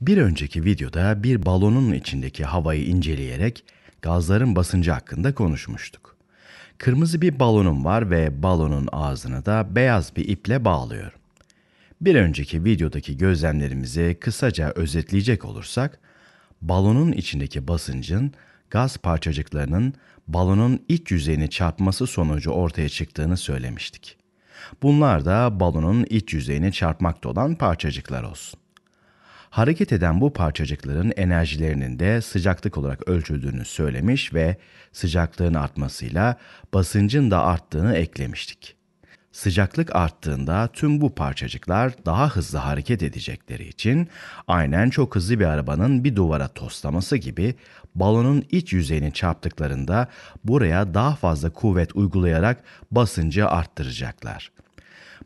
Bir önceki videoda bir balonun içindeki havayı inceleyerek gazların basıncı hakkında konuşmuştuk. Kırmızı bir balonum var ve balonun ağzını da beyaz bir iple bağlıyorum. Bir önceki videodaki gözlemlerimizi kısaca özetleyecek olursak, balonun içindeki basıncın gaz parçacıklarının balonun iç yüzeyini çarpması sonucu ortaya çıktığını söylemiştik. Bunlar da balonun iç yüzeyini çarpmakta olan parçacıklar olsun. Hareket eden bu parçacıkların enerjilerinin de sıcaklık olarak ölçüldüğünü söylemiş ve sıcaklığın artmasıyla basıncın da arttığını eklemiştik. Sıcaklık arttığında tüm bu parçacıklar daha hızlı hareket edecekleri için aynen çok hızlı bir arabanın bir duvara toslaması gibi balonun iç yüzeyini çarptıklarında buraya daha fazla kuvvet uygulayarak basıncı arttıracaklar.''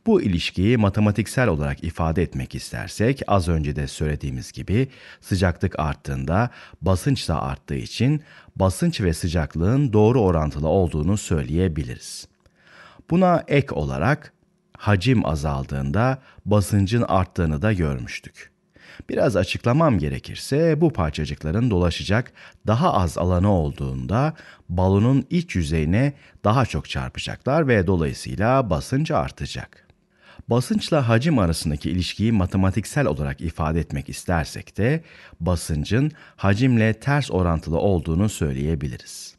Bu ilişkiyi matematiksel olarak ifade etmek istersek az önce de söylediğimiz gibi sıcaklık arttığında basınç da arttığı için basınç ve sıcaklığın doğru orantılı olduğunu söyleyebiliriz. Buna ek olarak hacim azaldığında basıncın arttığını da görmüştük. Biraz açıklamam gerekirse bu parçacıkların dolaşacak daha az alanı olduğunda balonun iç yüzeyine daha çok çarpacaklar ve dolayısıyla basınç artacak. Basınçla hacim arasındaki ilişkiyi matematiksel olarak ifade etmek istersek de basıncın hacimle ters orantılı olduğunu söyleyebiliriz.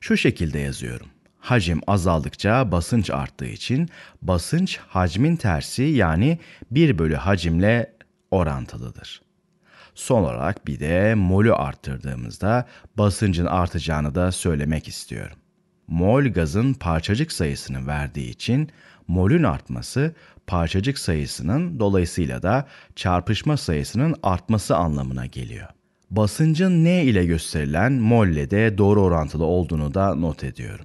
Şu şekilde yazıyorum. Hacim azaldıkça basınç arttığı için basınç hacmin tersi yani 1 bölü hacimle orantılıdır. Son olarak bir de molü arttırdığımızda basıncın artacağını da söylemek istiyorum mol gazın parçacık sayısını verdiği için molün artması parçacık sayısının dolayısıyla da çarpışma sayısının artması anlamına geliyor. Basıncın N ile gösterilen mol de doğru orantılı olduğunu da not ediyorum.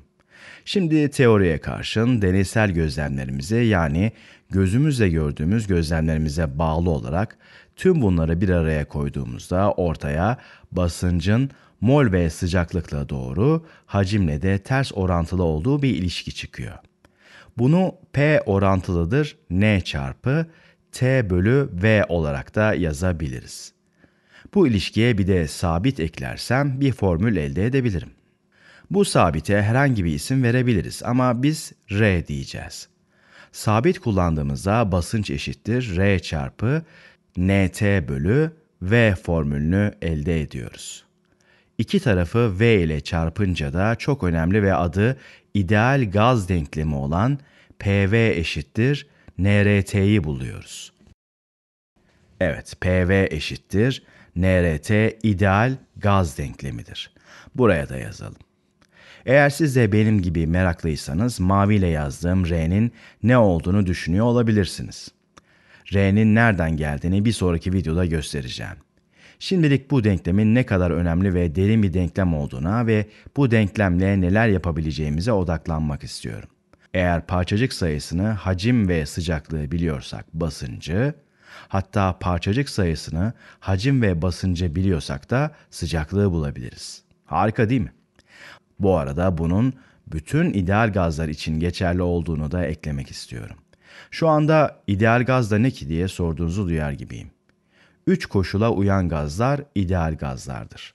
Şimdi teoriye karşın deneysel gözlemlerimize yani gözümüzle gördüğümüz gözlemlerimize bağlı olarak tüm bunları bir araya koyduğumuzda ortaya basıncın mol ve sıcaklıkla doğru, hacimle de ters orantılı olduğu bir ilişki çıkıyor. Bunu P orantılıdır N çarpı T bölü V olarak da yazabiliriz. Bu ilişkiye bir de sabit eklersem bir formül elde edebilirim. Bu sabite herhangi bir isim verebiliriz ama biz R diyeceğiz. Sabit kullandığımızda basınç eşittir R çarpı NT bölü V formülünü elde ediyoruz. İki tarafı V ile çarpınca da çok önemli ve adı ideal gaz denklemi olan PV eşittir NRT'yi buluyoruz. Evet, PV eşittir NRT ideal gaz denklemidir. Buraya da yazalım. Eğer siz de benim gibi meraklıysanız maviyle yazdığım R'nin ne olduğunu düşünüyor olabilirsiniz. R'nin nereden geldiğini bir sonraki videoda göstereceğim. Şimdilik bu denklemin ne kadar önemli ve derin bir denklem olduğuna ve bu denklemle neler yapabileceğimize odaklanmak istiyorum. Eğer parçacık sayısını, hacim ve sıcaklığı biliyorsak basıncı, hatta parçacık sayısını, hacim ve basıncı biliyorsak da sıcaklığı bulabiliriz. Harika değil mi? Bu arada bunun bütün ideal gazlar için geçerli olduğunu da eklemek istiyorum. Şu anda ideal gaz da ne ki diye sorduğunuzu duyar gibiyim üç koşula uyan gazlar ideal gazlardır.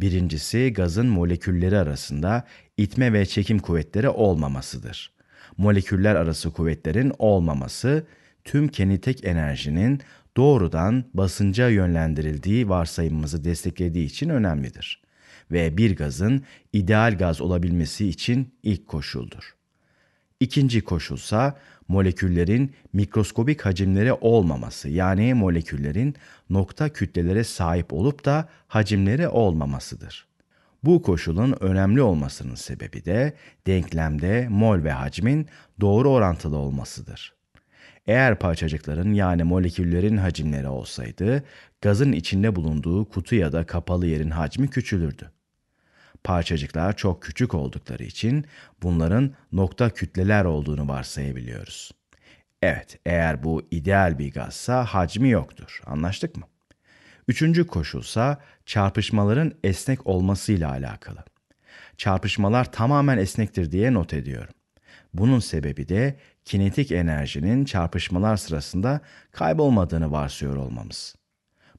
Birincisi gazın molekülleri arasında itme ve çekim kuvvetleri olmamasıdır. Moleküller arası kuvvetlerin olmaması tüm kinetik enerjinin doğrudan basınca yönlendirildiği varsayımımızı desteklediği için önemlidir ve bir gazın ideal gaz olabilmesi için ilk koşuldur. İkinci koşulsa moleküllerin mikroskobik hacimleri olmaması yani moleküllerin nokta kütlelere sahip olup da hacimleri olmamasıdır. Bu koşulun önemli olmasının sebebi de denklemde mol ve hacmin doğru orantılı olmasıdır. Eğer parçacıkların yani moleküllerin hacimleri olsaydı, gazın içinde bulunduğu kutu ya da kapalı yerin hacmi küçülürdü. Parçacıklar çok küçük oldukları için bunların nokta kütleler olduğunu varsayabiliyoruz. Evet, eğer bu ideal bir gazsa hacmi yoktur. Anlaştık mı? Üçüncü koşulsa çarpışmaların esnek olmasıyla alakalı. Çarpışmalar tamamen esnektir diye not ediyorum. Bunun sebebi de kinetik enerjinin çarpışmalar sırasında kaybolmadığını varsayıyor olmamız.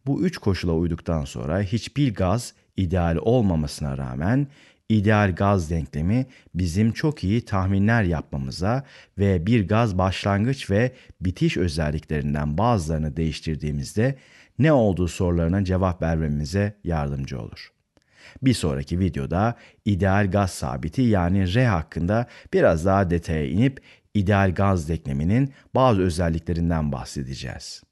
Bu üç koşula uyduktan sonra hiçbir gaz ideal olmamasına rağmen ideal gaz denklemi bizim çok iyi tahminler yapmamıza ve bir gaz başlangıç ve bitiş özelliklerinden bazılarını değiştirdiğimizde ne olduğu sorularına cevap vermemize yardımcı olur. Bir sonraki videoda ideal gaz sabiti yani R hakkında biraz daha detaya inip ideal gaz denkleminin bazı özelliklerinden bahsedeceğiz.